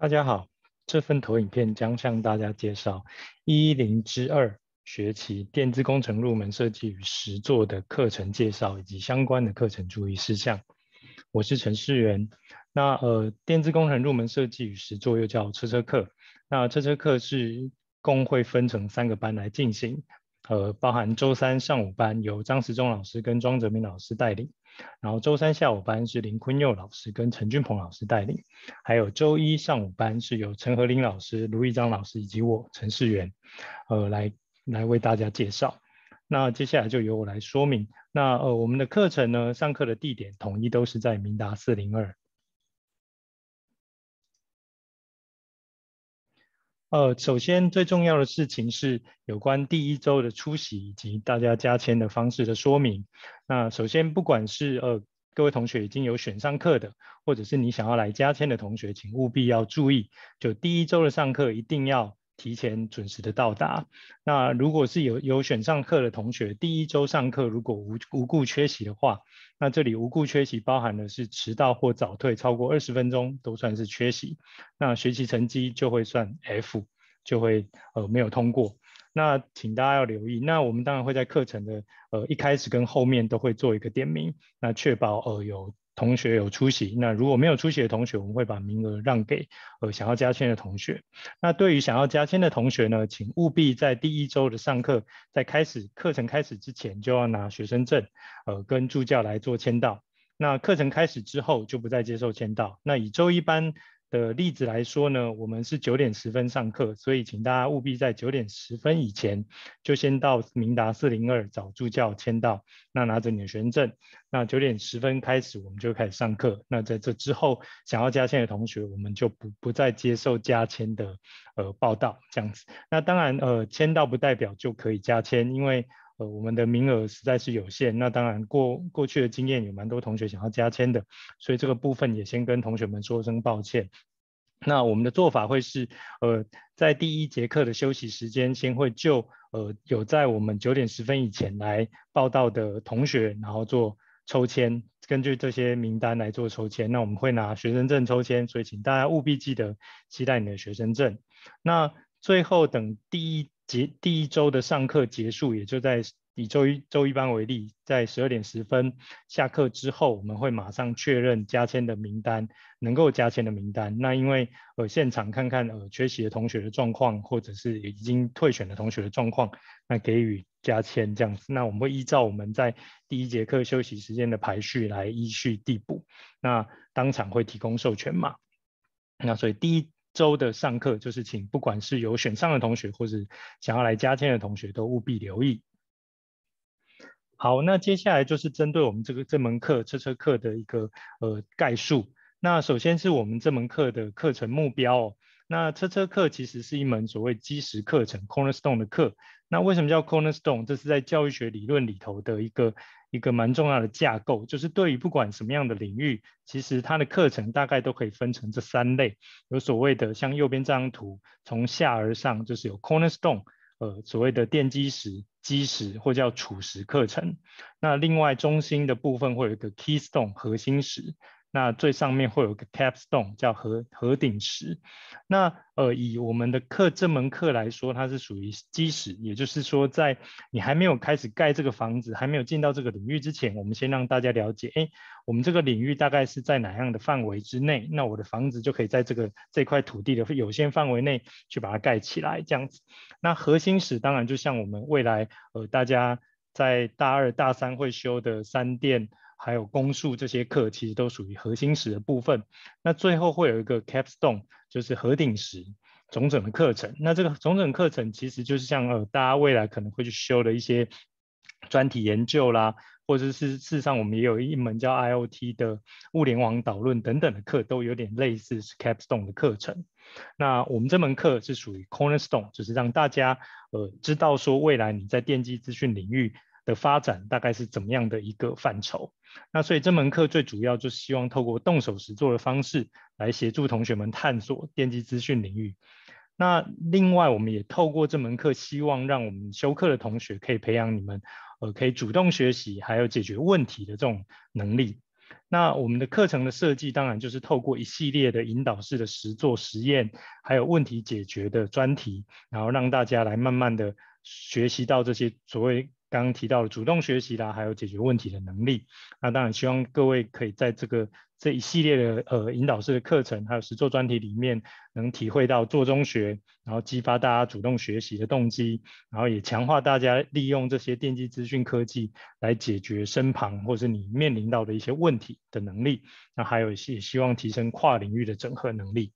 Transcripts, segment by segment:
大家好，这份投影片将向大家介绍一零之二学期电子工程入门设计与实作的课程介绍以及相关的课程注意事项。我是陈世元。那呃，电子工程入门设计与实作又叫车车课。那车车课是共会分成三个班来进行，呃，包含周三上午班由张时中老师跟庄哲明老师带领。然后周三下午班是林坤佑老师跟陈俊鹏老师带领，还有周一上午班是由陈和林老师、卢一章老师以及我陈世元，呃来来为大家介绍。那接下来就由我来说明。那呃我们的课程呢，上课的地点统一都是在明达四零二。呃，首先最重要的事情是有关第一周的出席以及大家加签的方式的说明。那首先，不管是呃各位同学已经有选上课的，或者是你想要来加签的同学，请务必要注意，就第一周的上课一定要。提前准时的到达。那如果是有有选上课的同学，第一周上课如果无无故缺席的话，那这里无故缺席包含的是迟到或早退超过二十分钟都算是缺席。那学习成绩就会算 F，就会呃没有通过。那请大家要留意。那我们当然会在课程的呃一开始跟后面都会做一个点名，那确保呃有。同学有出席，那如果没有出席的同学，我们会把名额让给呃想要加签的同学。那对于想要加签的同学呢，请务必在第一周的上课，在开始课程开始之前就要拿学生证，呃跟助教来做签到。那课程开始之后就不再接受签到。那以周一班的例子来说呢，我们是九点十分上课，所以请大家务必在九点十分以前就先到明达四零二找助教签到。那拿着你的学生证，那九点十分开始我们就开始上课。那在这之后想要加签的同学，我们就不不再接受加签的呃报道这样子。那当然呃签到不代表就可以加签，因为呃，我们的名额实在是有限，那当然过过去的经验有蛮多同学想要加签的，所以这个部分也先跟同学们说声抱歉。那我们的做法会是，呃，在第一节课的休息时间，先会就呃有在我们九点十分以前来报到的同学，然后做抽签，根据这些名单来做抽签。那我们会拿学生证抽签，所以请大家务必记得期待你的学生证。那最后等第一。及第一周的上课结束，也就在以周一周一班为例，在十二点十分下课之后，我们会马上确认加签的名单，能够加签的名单。那因为呃现场看看呃缺席的同学的状况，或者是已经退选的同学的状况，那给予加签这样子。那我们会依照我们在第一节课休息时间的排序来依序递补。那当场会提供授权码。那所以第一。周的上课，就是请不管是有选上的同学，或者想要来加签的同学，都务必留意。好，那接下来就是针对我们这个这门课车车课的一个呃概述。那首先是我们这门课的课程目标。那车车课其实是一门所谓基石课程 （cornerstone） 的课。那为什么叫 cornerstone？这是在教育学理论里头的一个一个蛮重要的架构，就是对于不管什么样的领域，其实它的课程大概都可以分成这三类。有所谓的像右边这张图，从下而上就是有 cornerstone，呃，所谓的奠基石、基石或叫储石课程。那另外中心的部分会有一个 keystone 核心石。那最上面会有个 capstone，叫核核顶石。那呃，以我们的课这门课来说，它是属于基石，也就是说，在你还没有开始盖这个房子，还没有进到这个领域之前，我们先让大家了解，哎，我们这个领域大概是在哪样的范围之内，那我的房子就可以在这个这块土地的有限范围内去把它盖起来，这样子。那核心石当然就像我们未来呃大家在大二大三会修的三殿。还有公数这些课，其实都属于核心史的部分。那最后会有一个 capstone，就是核顶史总整的课程。那这个总整课程其实就是像呃大家未来可能会去修的一些专题研究啦，或者是事实上我们也有一门叫 IOT 的物联网导论等等的课都有点类似 capstone 的课程。那我们这门课是属于 cornerstone，就是让大家呃知道说未来你在电机资讯领域。的发展大概是怎么样的一个范畴？那所以这门课最主要就是希望透过动手实做的方式，来协助同学们探索电机资讯领域。那另外，我们也透过这门课，希望让我们修课的同学可以培养你们，呃，可以主动学习，还有解决问题的这种能力。那我们的课程的设计，当然就是透过一系列的引导式的实做实验，还有问题解决的专题，然后让大家来慢慢的学习到这些所谓。刚刚提到了主动学习啦，还有解决问题的能力。那当然希望各位可以在这个这一系列的呃引导式的课程，还有实作专题里面，能体会到做中学，然后激发大家主动学习的动机，然后也强化大家利用这些电机资讯科技来解决身旁或是你面临到的一些问题的能力。那还有一些希望提升跨领域的整合能力。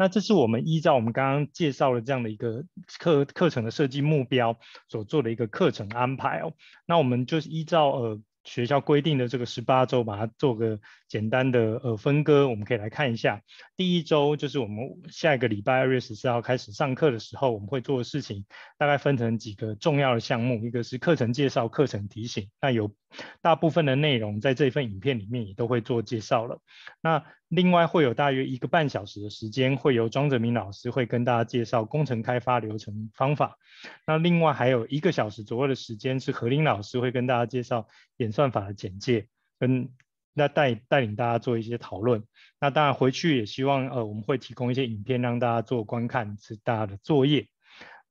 那这是我们依照我们刚刚介绍的这样的一个课课程的设计目标所做的一个课程安排。哦。那我们就是依照呃学校规定的这个十八周，把它做个简单的呃分割，我们可以来看一下。第一周就是我们下一个礼拜二月十四号开始上课的时候，我们会做的事情大概分成几个重要的项目，一个是课程介绍、课程提醒。那有。大部分的内容在这份影片里面也都会做介绍了。那另外会有大约一个半小时的时间，会由庄泽明老师会跟大家介绍工程开发流程方法。那另外还有一个小时左右的时间，是何林老师会跟大家介绍演算法的简介，跟那带带领大家做一些讨论。那当然回去也希望呃我们会提供一些影片让大家做观看，是大家的作业。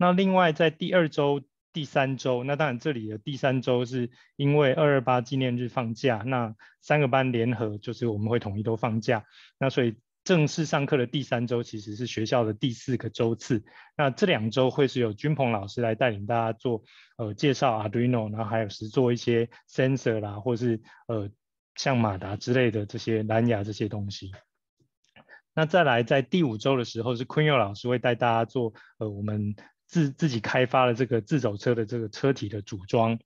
那另外在第二周。第三周，那当然这里的第三周是因为二二八纪念日放假，那三个班联合就是我们会统一都放假。那所以正式上课的第三周其实是学校的第四个周次。那这两周会是由军鹏老师来带领大家做呃介绍 Arduino，然后还有是做一些 sensor 啦，或是呃像马达之类的这些蓝牙这些东西。那再来在第五周的时候是坤佑老师会带大家做呃我们。自自己开发了这个自走车的这个车体的组装。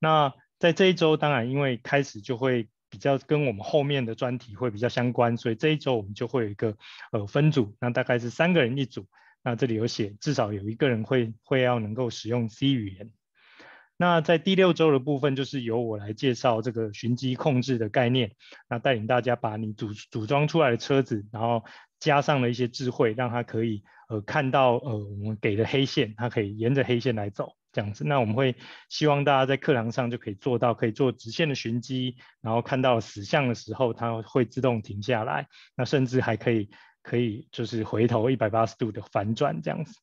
那在这一周，当然因为开始就会比较跟我们后面的专题会比较相关，所以这一周我们就会有一个呃分组，那大概是三个人一组。那这里有写，至少有一个人会会要能够使用 C 语言。那在第六周的部分，就是由我来介绍这个寻机控制的概念，那带领大家把你组组装出来的车子，然后加上了一些智慧，让它可以。呃，看到呃，我们给的黑线，它可以沿着黑线来走，这样子。那我们会希望大家在课堂上就可以做到，可以做直线的寻机，然后看到死相的时候，它会自动停下来。那甚至还可以。可以就是回头一百八十度的反转这样子，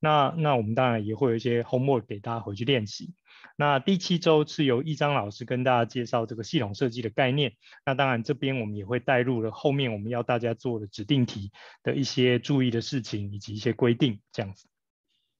那那我们当然也会有一些 homework 给大家回去练习。那第七周是由一章老师跟大家介绍这个系统设计的概念，那当然这边我们也会带入了后面我们要大家做的指定题的一些注意的事情以及一些规定这样子。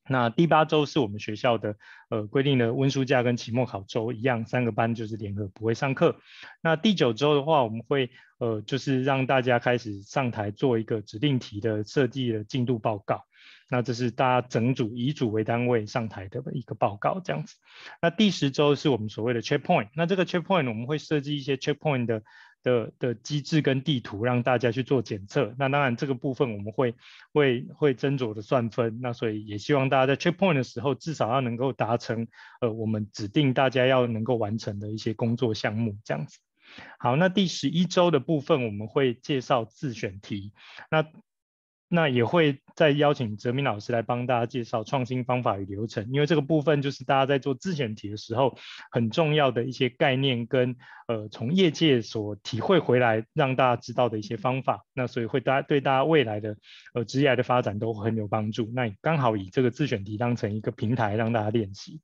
那第八周是我们学校的，呃规定的温书假跟期末考周一样，三个班就是联合不会上课。那第九周的话，我们会，呃就是让大家开始上台做一个指定题的设计的进度报告。那这是大家整组以组为单位上台的一个报告这样子。那第十周是我们所谓的 check point。那这个 check point 我们会设计一些 check point 的。的的机制跟地图让大家去做检测，那当然这个部分我们会会会斟酌的算分，那所以也希望大家在 checkpoint 的时候至少要能够达成，呃，我们指定大家要能够完成的一些工作项目这样子。好，那第十一周的部分我们会介绍自选题，那。那也会再邀请哲明老师来帮大家介绍创新方法与流程，因为这个部分就是大家在做自选题的时候很重要的一些概念跟呃从业界所体会回来让大家知道的一些方法。那所以会大家对大家未来的呃职业的发展都很有帮助。那刚好以这个自选题当成一个平台让大家练习。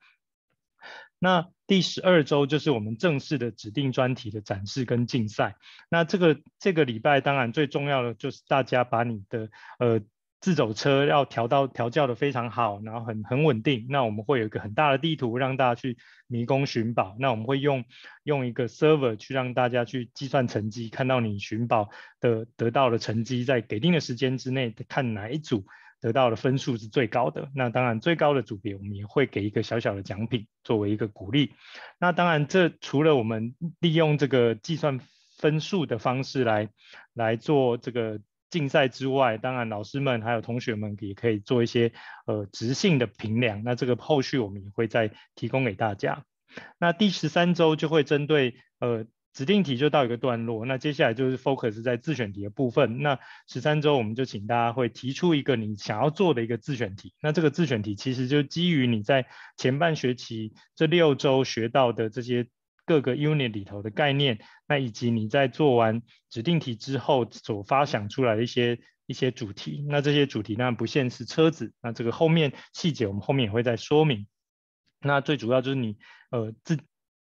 那第十二周就是我们正式的指定专题的展示跟竞赛。那这个这个礼拜当然最重要的就是大家把你的呃自走车要调到调教的非常好，然后很很稳定。那我们会有一个很大的地图让大家去迷宫寻宝。那我们会用用一个 server 去让大家去计算成绩，看到你寻宝的得到的成绩，在给定的时间之内看哪一组。得到的分数是最高的，那当然最高的组别我们也会给一个小小的奖品，作为一个鼓励。那当然，这除了我们利用这个计算分数的方式来来做这个竞赛之外，当然老师们还有同学们也可以做一些呃直性的评量。那这个后续我们也会再提供给大家。那第十三周就会针对呃。指定题就到一个段落，那接下来就是 focus 在自选题的部分。那十三周我们就请大家会提出一个你想要做的一个自选题。那这个自选题其实就基于你在前半学期这六周学到的这些各个 unit 里头的概念，那以及你在做完指定题之后所发想出来的一些一些主题。那这些主题当然不限是车子，那这个后面细节我们后面也会再说明。那最主要就是你呃自。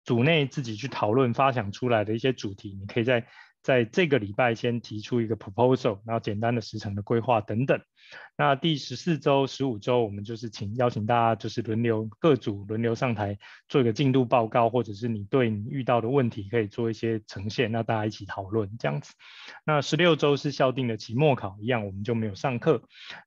组内自己去讨论、发想出来的一些主题，你可以在。在这个礼拜先提出一个 proposal，然后简单的时程的规划等等。那第十四周、十五周，我们就是请邀请大家就是轮流各组轮流上台做一个进度报告，或者是你对你遇到的问题可以做一些呈现，那大家一起讨论这样子。那十六周是校定的期末考一样，我们就没有上课。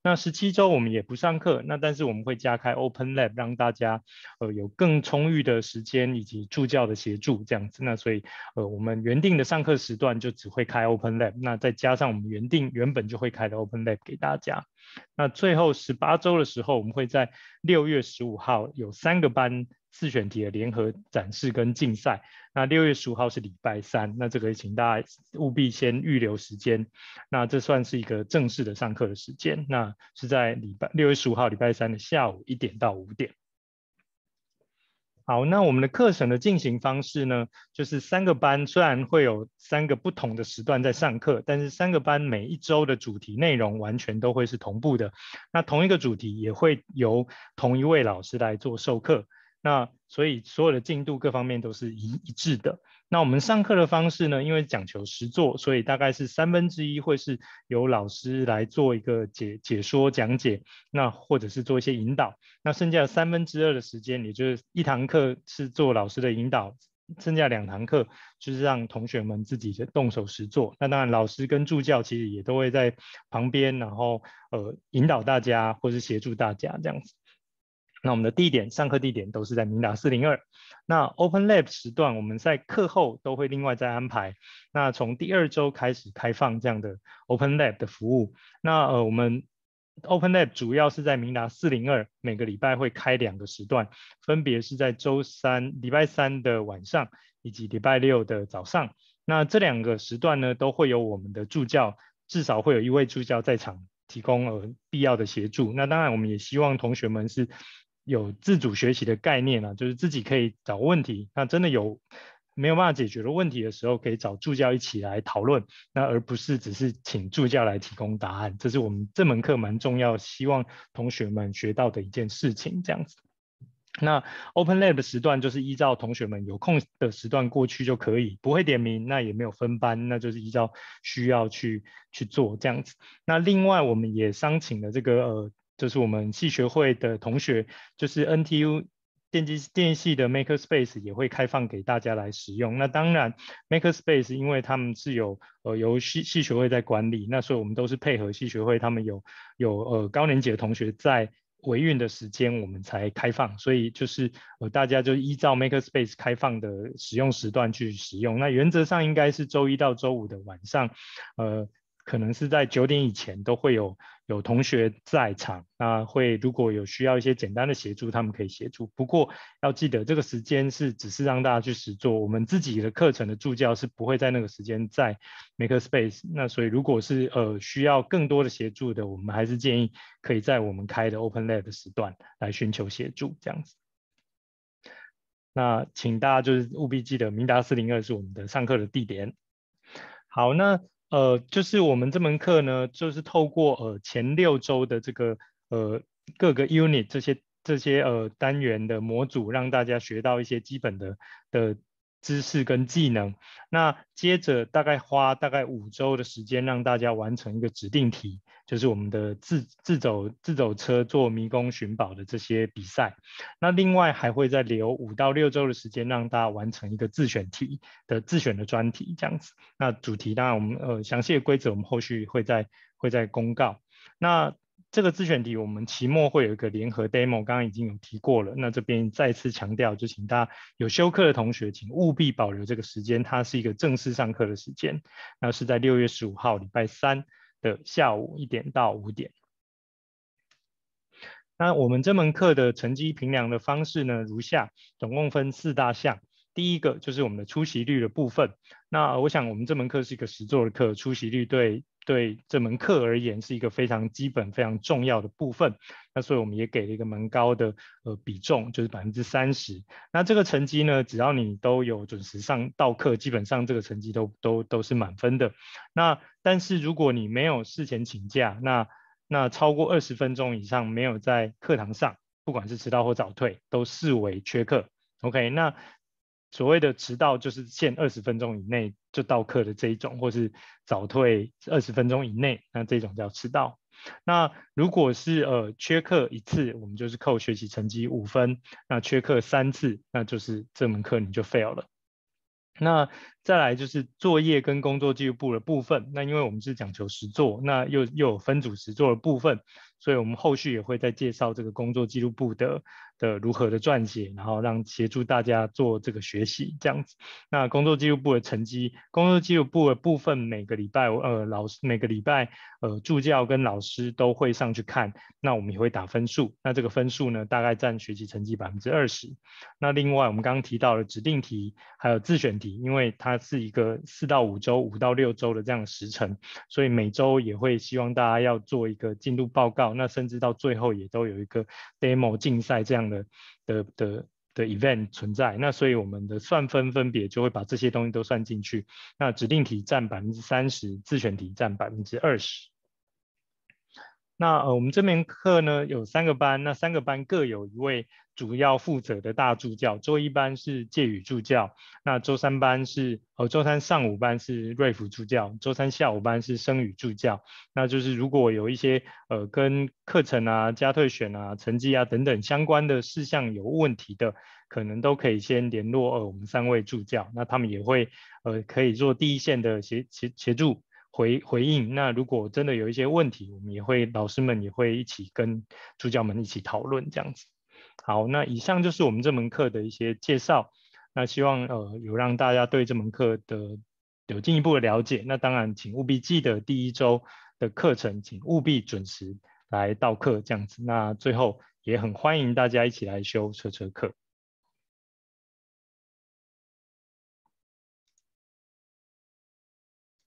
那十七周我们也不上课，那但是我们会加开 open lab，让大家呃有更充裕的时间以及助教的协助这样子。那所以呃我们原定的上课时段就。只会开 Open Lab，那再加上我们原定原本就会开的 Open Lab 给大家。那最后十八周的时候，我们会在六月十五号有三个班自选题的联合展示跟竞赛。那六月十五号是礼拜三，那这个请大家务必先预留时间。那这算是一个正式的上课的时间，那是在礼拜六月十五号礼拜三的下午一点到五点。好，那我们的课程的进行方式呢，就是三个班虽然会有三个不同的时段在上课，但是三个班每一周的主题内容完全都会是同步的。那同一个主题也会由同一位老师来做授课。那所以所有的进度各方面都是一一致的。那我们上课的方式呢？因为讲求实做，所以大概是三分之一会是由老师来做一个解解说讲解，那或者是做一些引导。那剩下的三分之二的时间，也就是一堂课是做老师的引导，剩下两堂课就是让同学们自己动手实做。那当然，老师跟助教其实也都会在旁边，然后呃引导大家或是协助大家这样子。那我们的地点，上课地点都是在明达四零二。那 Open Lab 时段，我们在课后都会另外再安排。那从第二周开始开放这样的 Open Lab 的服务。那呃，我们 Open Lab 主要是在明达四零二，每个礼拜会开两个时段，分别是在周三、礼拜三的晚上，以及礼拜六的早上。那这两个时段呢，都会有我们的助教，至少会有一位助教在场，提供呃必要的协助。那当然，我们也希望同学们是。有自主学习的概念啊，就是自己可以找问题。那真的有没有办法解决的问题的时候，可以找助教一起来讨论，那而不是只是请助教来提供答案。这是我们这门课蛮重要，希望同学们学到的一件事情。这样子，那 Open Lab 的时段就是依照同学们有空的时段过去就可以，不会点名，那也没有分班，那就是依照需要去去做这样子。那另外我们也商请了这个呃。就是我们系学会的同学，就是 NTU 电机电系的 Maker Space 也会开放给大家来使用。那当然，Maker Space 因为他们是有呃由系系学会在管理，那所以我们都是配合系学会，他们有有呃高年级的同学在维运的时间，我们才开放。所以就是呃大家就依照 Maker Space 开放的使用时段去使用。那原则上应该是周一到周五的晚上，呃。可能是在九点以前都会有有同学在场，那会如果有需要一些简单的协助，他们可以协助。不过要记得这个时间是只是让大家去实做，我们自己的课程的助教是不会在那个时间在 MakeSpace。那所以如果是呃需要更多的协助的，我们还是建议可以在我们开的 OpenLab 时段来寻求协助这样子。那请大家就是务必记得明达四零二是我们的上课的地点。好，那。呃，就是我们这门课呢，就是透过呃前六周的这个呃各个 unit 这些这些呃单元的模组，让大家学到一些基本的的。知识跟技能，那接着大概花大概五周的时间，让大家完成一个指定题，就是我们的自自走自走车做迷宫寻宝的这些比赛。那另外还会再留五到六周的时间，让大家完成一个自选题的自选的专题这样子。那主题当然我们呃详细的规则我们后续会再会再公告。那这个自选题，我们期末会有一个联合 demo，刚刚已经有提过了。那这边再次强调，就请大家有休课的同学，请务必保留这个时间，它是一个正式上课的时间。那是在六月十五号礼拜三的下午一点到五点。那我们这门课的成绩评量的方式呢，如下，总共分四大项。第一个就是我们的出席率的部分。那我想，我们这门课是一个实作的课，出席率对。对这门课而言是一个非常基本、非常重要的部分。那所以我们也给了一个蛮高的呃比重，就是百分之三十。那这个成绩呢，只要你都有准时上到课，基本上这个成绩都都都是满分的。那但是如果你没有事前请假，那那超过二十分钟以上没有在课堂上，不管是迟到或早退，都视为缺课。OK，那。所谓的迟到就是限二十分钟以内就到课的这一种，或是早退二十分钟以内，那这种叫迟到。那如果是呃缺课一次，我们就是扣学习成绩五分。那缺课三次，那就是这门课你就 fail 了。那再来就是作业跟工作记录簿的部分。那因为我们是讲求实做，那又又有分组实做的部分。所以我们后续也会再介绍这个工作记录簿的的如何的撰写，然后让协助大家做这个学习这样子。那工作记录簿的成绩，工作记录簿的部分每个礼拜呃老师每个礼拜呃助教跟老师都会上去看，那我们也会打分数。那这个分数呢，大概占学习成绩百分之二十。那另外我们刚刚提到了指定题还有自选题，因为它是一个四到五周五到六周的这样的时程，所以每周也会希望大家要做一个进度报告。那甚至到最后也都有一个 demo 竞赛这样的的的的 event 存在，那所以我们的算分分别就会把这些东西都算进去。那指定题占百分之三十，自选题占百分之二十。那呃，我们这门课呢有三个班，那三个班各有一位主要负责的大助教。周一班是介语助教，那周三班是呃周三上午班是瑞福助教，周三下午班是生宇助教。那就是如果有一些呃跟课程啊、加退选啊、成绩啊等等相关的事项有问题的，可能都可以先联络呃我们三位助教，那他们也会呃可以做第一线的协协协助。回回应，那如果真的有一些问题，我们也会老师们也会一起跟助教们一起讨论这样子。好，那以上就是我们这门课的一些介绍。那希望呃有让大家对这门课的有进一步的了解。那当然，请务必记得第一周的课程，请务必准时来到课这样子。那最后也很欢迎大家一起来修车车课。